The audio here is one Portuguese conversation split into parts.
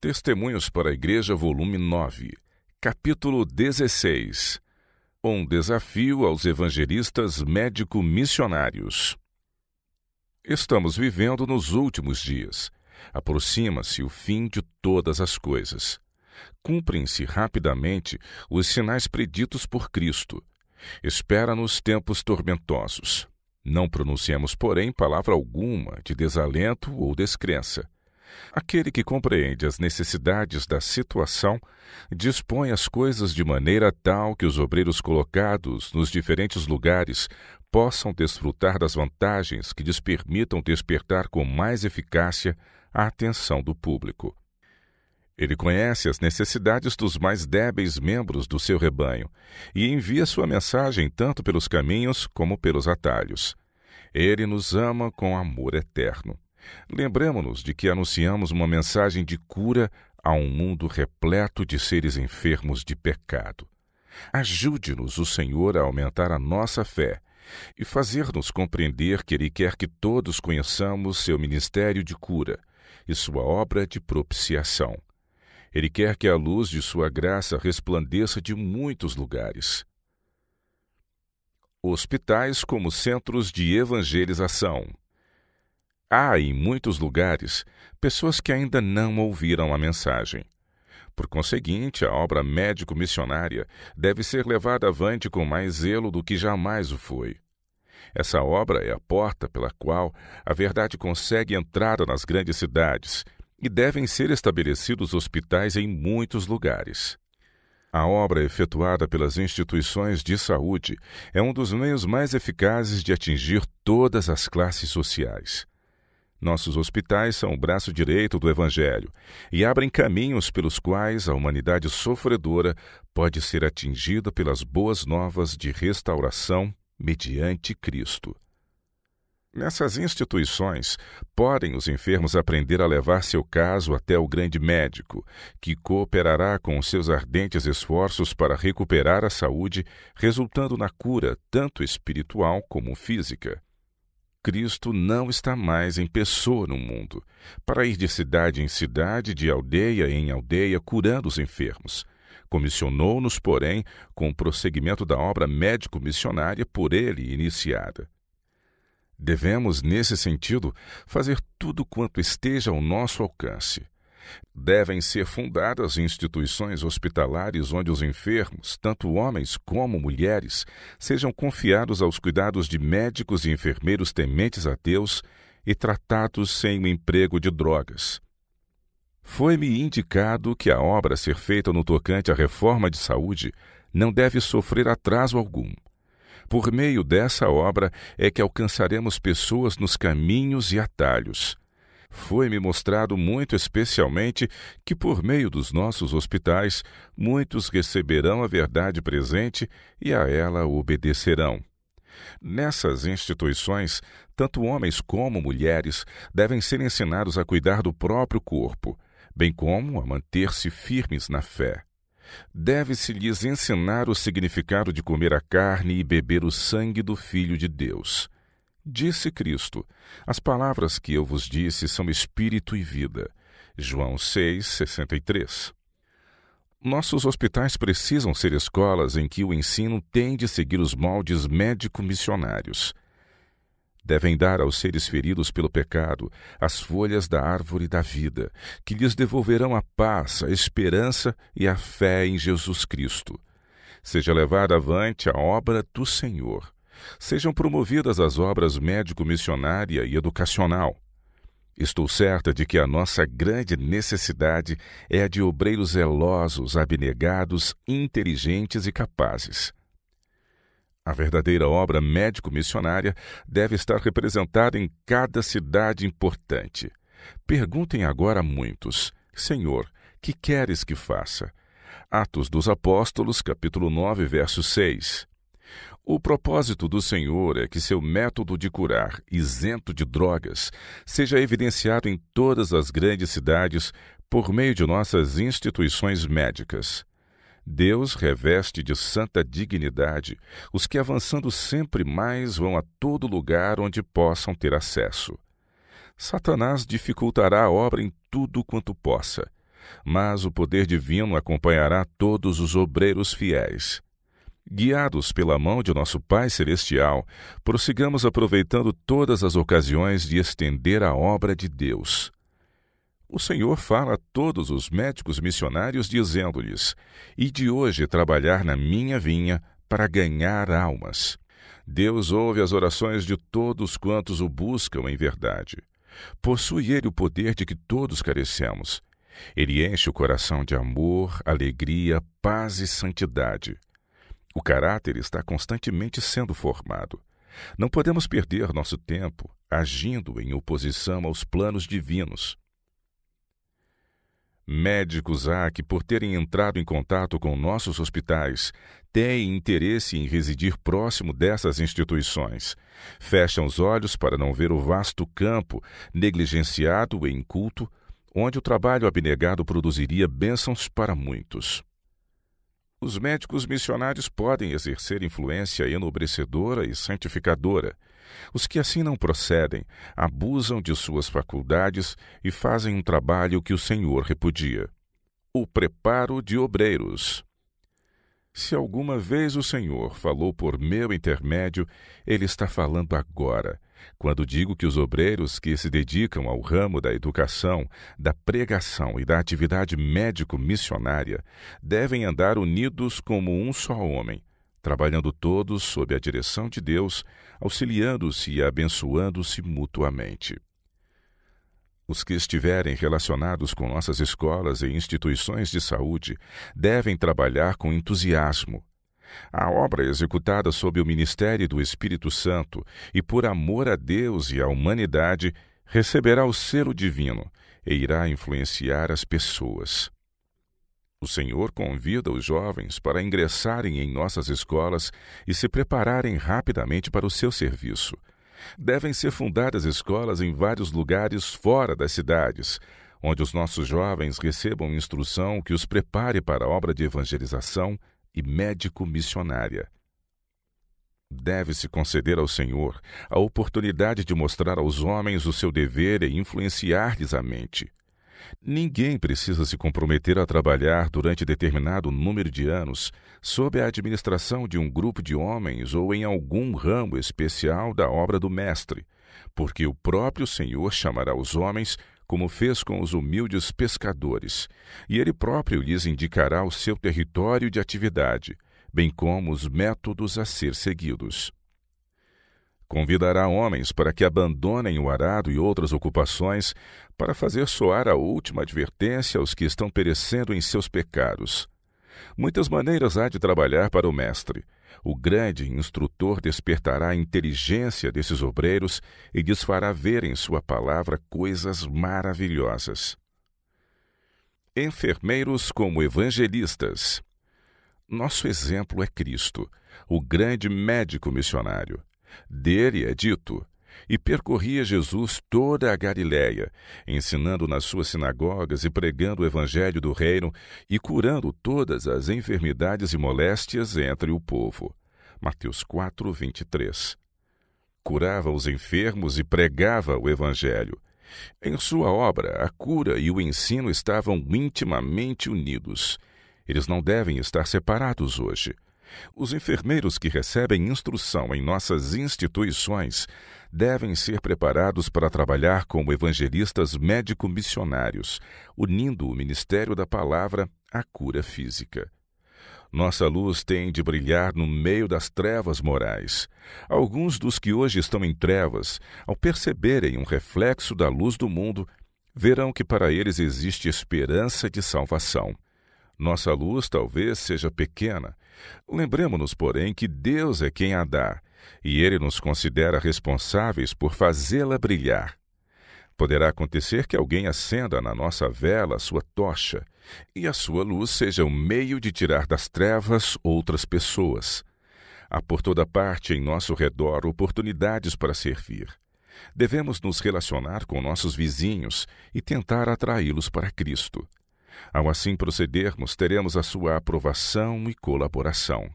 Testemunhos para a Igreja, volume 9, capítulo 16. Um desafio aos evangelistas médico-missionários. Estamos vivendo nos últimos dias. Aproxima-se o fim de todas as coisas. Cumprem-se rapidamente os sinais preditos por Cristo. Espera-nos tempos tormentosos. Não pronunciamos porém, palavra alguma de desalento ou descrença Aquele que compreende as necessidades da situação dispõe as coisas de maneira tal que os obreiros colocados nos diferentes lugares possam desfrutar das vantagens que lhes permitam despertar com mais eficácia a atenção do público. Ele conhece as necessidades dos mais débeis membros do seu rebanho e envia sua mensagem tanto pelos caminhos como pelos atalhos. Ele nos ama com amor eterno. Lembremos-nos de que anunciamos uma mensagem de cura a um mundo repleto de seres enfermos de pecado. Ajude-nos o Senhor a aumentar a nossa fé e fazer-nos compreender que Ele quer que todos conheçamos seu ministério de cura e sua obra de propiciação. Ele quer que a luz de sua graça resplandeça de muitos lugares. Hospitais como centros de evangelização. Há em muitos lugares pessoas que ainda não ouviram a mensagem. Por conseguinte, a obra médico-missionária deve ser levada avante com mais zelo do que jamais o foi. Essa obra é a porta pela qual a verdade consegue entrada nas grandes cidades e devem ser estabelecidos hospitais em muitos lugares. A obra efetuada pelas instituições de saúde é um dos meios mais eficazes de atingir todas as classes sociais. Nossos hospitais são o braço direito do Evangelho e abrem caminhos pelos quais a humanidade sofredora pode ser atingida pelas boas novas de restauração mediante Cristo. Nessas instituições, podem os enfermos aprender a levar seu caso até o grande médico, que cooperará com os seus ardentes esforços para recuperar a saúde, resultando na cura tanto espiritual como física. Cristo não está mais em pessoa no mundo, para ir de cidade em cidade, de aldeia em aldeia, curando os enfermos. Comissionou-nos, porém, com o prosseguimento da obra médico-missionária por ele iniciada. Devemos, nesse sentido, fazer tudo quanto esteja ao nosso alcance Devem ser fundadas instituições hospitalares onde os enfermos, tanto homens como mulheres, sejam confiados aos cuidados de médicos e enfermeiros tementes a Deus e tratados sem o emprego de drogas. Foi-me indicado que a obra a ser feita no tocante à reforma de saúde não deve sofrer atraso algum. Por meio dessa obra é que alcançaremos pessoas nos caminhos e atalhos foi-me mostrado muito especialmente que, por meio dos nossos hospitais, muitos receberão a verdade presente e a ela obedecerão. Nessas instituições, tanto homens como mulheres devem ser ensinados a cuidar do próprio corpo, bem como a manter-se firmes na fé. Deve-se lhes ensinar o significado de comer a carne e beber o sangue do Filho de Deus. Disse Cristo: As palavras que eu vos disse são espírito e vida. João 6:63. Nossos hospitais precisam ser escolas em que o ensino tem de seguir os moldes médico-missionários. Devem dar aos seres feridos pelo pecado as folhas da árvore da vida, que lhes devolverão a paz, a esperança e a fé em Jesus Cristo. Seja levada avante a obra do Senhor sejam promovidas as obras médico-missionária e educacional. Estou certa de que a nossa grande necessidade é a de obreiros zelosos, abnegados, inteligentes e capazes. A verdadeira obra médico-missionária deve estar representada em cada cidade importante. Perguntem agora a muitos: Senhor, que queres que faça? Atos dos Apóstolos, capítulo 9, verso 6. O propósito do Senhor é que seu método de curar, isento de drogas, seja evidenciado em todas as grandes cidades por meio de nossas instituições médicas. Deus reveste de santa dignidade os que, avançando sempre mais, vão a todo lugar onde possam ter acesso. Satanás dificultará a obra em tudo quanto possa, mas o poder divino acompanhará todos os obreiros fiéis guiados pela mão de nosso Pai Celestial, prossigamos aproveitando todas as ocasiões de estender a obra de Deus. O Senhor fala a todos os médicos missionários, dizendo-lhes: E de hoje trabalhar na minha vinha para ganhar almas. Deus ouve as orações de todos quantos o buscam em verdade. Possui Ele o poder de que todos carecemos. Ele enche o coração de amor, alegria, paz e santidade. O caráter está constantemente sendo formado. Não podemos perder nosso tempo agindo em oposição aos planos divinos. Médicos há que, por terem entrado em contato com nossos hospitais, têm interesse em residir próximo dessas instituições. Fecham os olhos para não ver o vasto campo, negligenciado e inculto, onde o trabalho abnegado produziria bênçãos para muitos os médicos missionários podem exercer influência enobrecedora e santificadora. Os que assim não procedem abusam de suas faculdades e fazem um trabalho que o Senhor repudia. O preparo de obreiros. Se alguma vez o Senhor falou por meu intermédio, ele está falando agora quando digo que os obreiros que se dedicam ao ramo da educação, da pregação e da atividade médico-missionária devem andar unidos como um só homem, trabalhando todos sob a direção de Deus, auxiliando-se e abençoando-se mutuamente. Os que estiverem relacionados com nossas escolas e instituições de saúde devem trabalhar com entusiasmo, a obra é executada sob o ministério do Espírito Santo e por amor a Deus e à humanidade receberá o selo divino e irá influenciar as pessoas. O Senhor convida os jovens para ingressarem em nossas escolas e se prepararem rapidamente para o seu serviço. Devem ser fundadas escolas em vários lugares fora das cidades, onde os nossos jovens recebam instrução que os prepare para a obra de evangelização, e médico-missionária. Deve-se conceder ao Senhor a oportunidade de mostrar aos homens o seu dever e influenciar-lhes a mente. Ninguém precisa se comprometer a trabalhar durante determinado número de anos sob a administração de um grupo de homens ou em algum ramo especial da obra do Mestre, porque o próprio Senhor chamará os homens como fez com os humildes pescadores, e ele próprio lhes indicará o seu território de atividade, bem como os métodos a ser seguidos. Convidará homens para que abandonem o arado e outras ocupações, para fazer soar a última advertência aos que estão perecendo em seus pecados. Muitas maneiras há de trabalhar para o Mestre o grande instrutor despertará a inteligência desses obreiros e lhes fará ver em sua palavra coisas maravilhosas. Enfermeiros como evangelistas. Nosso exemplo é Cristo, o grande médico missionário. Dele é dito: e percorria Jesus toda a Galiléia, ensinando nas suas sinagogas e pregando o evangelho do reino e curando todas as enfermidades e moléstias entre o povo. Mateus 4, 23. Curava os enfermos e pregava o evangelho. Em sua obra, a cura e o ensino estavam intimamente unidos. Eles não devem estar separados hoje. Os enfermeiros que recebem instrução em nossas instituições devem ser preparados para trabalhar como evangelistas médico-missionários, unindo o ministério da palavra à cura física. Nossa luz tem de brilhar no meio das trevas morais. Alguns dos que hoje estão em trevas, ao perceberem um reflexo da luz do mundo, verão que para eles existe esperança de salvação nossa luz talvez seja pequena. Lembremos-nos, porém, que Deus é quem a dá, e Ele nos considera responsáveis por fazê-la brilhar. Poderá acontecer que alguém acenda na nossa vela a sua tocha, e a sua luz seja o um meio de tirar das trevas outras pessoas. Há por toda parte em nosso redor oportunidades para servir. Devemos nos relacionar com nossos vizinhos e tentar atraí-los para Cristo. Ao assim procedermos, teremos a sua aprovação e colaboração.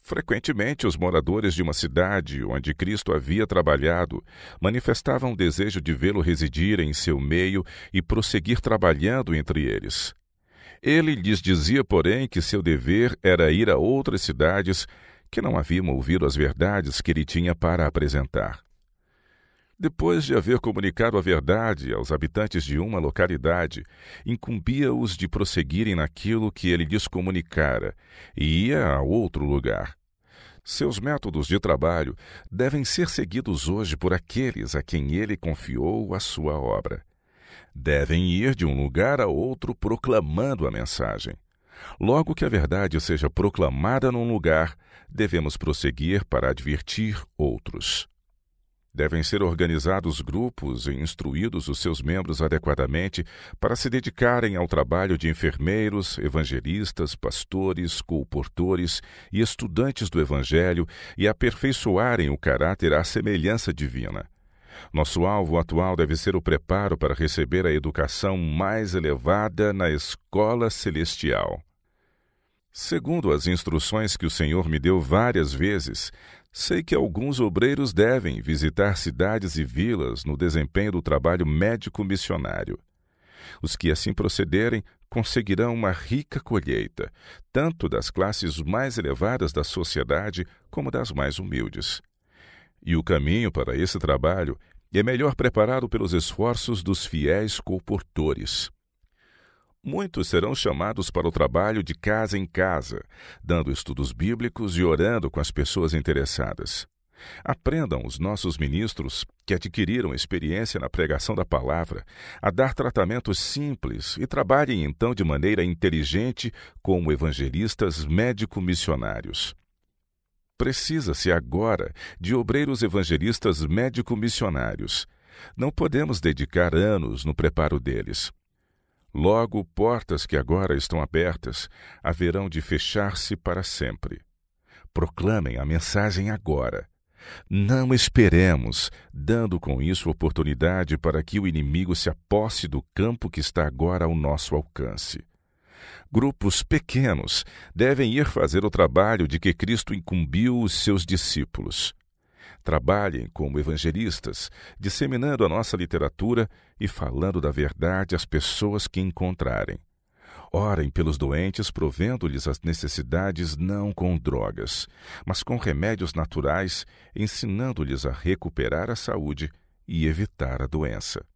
Frequentemente, os moradores de uma cidade onde Cristo havia trabalhado manifestavam desejo de vê-lo residir em seu meio e prosseguir trabalhando entre eles. Ele lhes dizia, porém, que seu dever era ir a outras cidades que não haviam ouvido as verdades que ele tinha para apresentar. Depois de haver comunicado a verdade aos habitantes de uma localidade, incumbia-os de prosseguirem naquilo que ele lhes comunicara e ia a outro lugar. Seus métodos de trabalho devem ser seguidos hoje por aqueles a quem ele confiou a sua obra. Devem ir de um lugar a outro proclamando a mensagem. Logo que a verdade seja proclamada num lugar, devemos prosseguir para advertir outros. Devem ser organizados grupos e instruídos os seus membros adequadamente para se dedicarem ao trabalho de enfermeiros, evangelistas, pastores, colportores e estudantes do Evangelho e aperfeiçoarem o caráter à semelhança divina. Nosso alvo atual deve ser o preparo para receber a educação mais elevada na escola celestial. Segundo as instruções que o Senhor me deu várias vezes, Sei que alguns obreiros devem visitar cidades e vilas no desempenho do trabalho médico-missionário. Os que assim procederem conseguirão uma rica colheita, tanto das classes mais elevadas da sociedade como das mais humildes. E o caminho para esse trabalho é melhor preparado pelos esforços dos fiéis comportores muitos serão chamados para o trabalho de casa em casa, dando estudos bíblicos e orando com as pessoas interessadas. Aprendam os nossos ministros, que adquiriram experiência na pregação da palavra, a dar tratamentos simples e trabalhem então de maneira inteligente como evangelistas médico-missionários. Precisa-se agora de obreiros evangelistas médico-missionários. Não podemos dedicar anos no preparo deles. Logo, portas que agora estão abertas haverão de fechar-se para sempre. Proclamem a mensagem agora. Não esperemos, dando com isso oportunidade para que o inimigo se aposse do campo que está agora ao nosso alcance. Grupos pequenos devem ir fazer o trabalho de que Cristo incumbiu os seus discípulos. Trabalhem como evangelistas, disseminando a nossa literatura e falando da verdade às pessoas que encontrarem. Orem pelos doentes, provendo-lhes as necessidades não com drogas, mas com remédios naturais, ensinando-lhes a recuperar a saúde e evitar a doença.